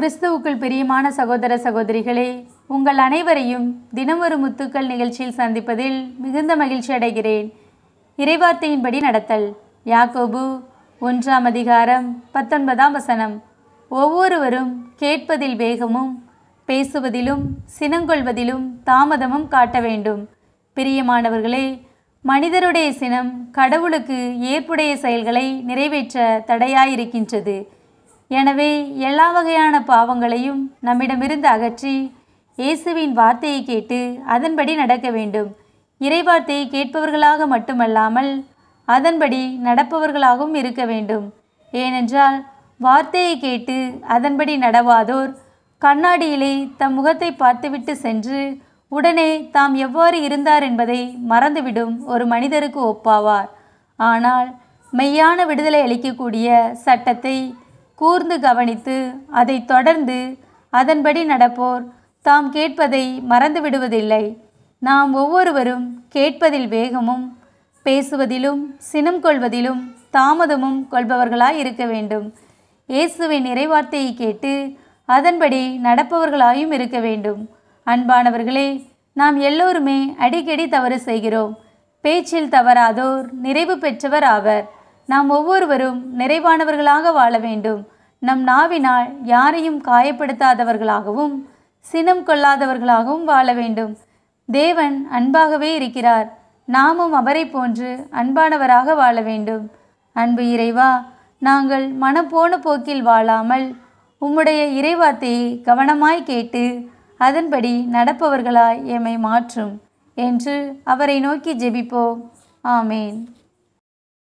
கிறிஸ்துவுக்குள் பிரியமான சகோதர சகோதரிகளே உங்கள் அனைவரையும் தினமொரு முத்துக்கள் நிகழ்ச்சியில் சந்திப்பதில் மிகுந்த மகிழ்ச்சி அடைகிறேன் இறைவார்த்தையின்படி நடத்தல் யாக்கோபு ஒன்றாம் அதிகாரம் பத்தொன்பதாம் வசனம் ஒவ்வொருவரும் கேட்பதில் வேகமும் பேசுவதிலும் சினங்கொள்வதிலும் தாமதமும் காட்ட வேண்டும் பிரியமானவர்களே மனிதருடைய சினம் கடவுளுக்கு ஏற்புடைய செயல்களை நிறைவேற்ற தடையாயிருக்கின்றது எனவே எல்லா வகையான பாவங்களையும் நம்மிடமிருந்து அகற்றி இயேசுவின் வார்த்தையை கேட்டு அதன்படி நடக்க வேண்டும் இறைவார்த்தையை கேட்பவர்களாக மட்டுமல்லாமல் அதன்படி நடப்பவர்களாகவும் இருக்க வேண்டும் ஏனென்றால் வார்த்தையை கேட்டு அதன்படி நடவாதோர் கண்ணாடியிலே தம் முகத்தை பார்த்துவிட்டு சென்று உடனே தாம் எவ்வாறு இருந்தார் என்பதை மறந்துவிடும் ஒரு மனிதருக்கு ஒப்பாவார் ஆனால் மெய்யான விடுதலை அளிக்கக்கூடிய சட்டத்தை கூர்ந்து கவனித்து அதை தொடர்ந்து அதன்படி நடப்போர் தாம் கேட்பதை மறந்து விடுவதில்லை நாம் ஒவ்வொருவரும் கேட்பதில் வேகமும் பேசுவதிலும் சினம் கொள்வதிலும் தாமதமும் கொள்பவர்களாய் இருக்க வேண்டும் இயேசுவின் நிறைவார்த்தையை கேட்டு அதன்படி நடப்பவர்களாயும் இருக்க வேண்டும் அன்பானவர்களே நாம் எல்லோருமே அடிக்கடி தவறு செய்கிறோம் பேச்சில் தவறாதோர் நிறைவு பெற்றவர் ஆவர் நாம் ஒவ்வொருவரும் நிறைவானவர்களாக வாழ வேண்டும் நம் நாவினால் யாரையும் காயப்படுத்தாதவர்களாகவும் சினம் கொள்ளாதவர்களாகவும் வாழ வேண்டும் தேவன் அன்பாகவே இருக்கிறார் நாமும் அவரை போன்று அன்பானவராக வாழ வேண்டும் அன்பு இறைவா நாங்கள் மனப்போன போக்கில் வாழாமல் உம்முடைய இறைவார்த்தையை கவனமாய் கேட்டு அதன்படி நடப்பவர்களாய் எம்மை மாற்றும் என்று அவரை நோக்கி ஜெபிப்போம் ஆமேன்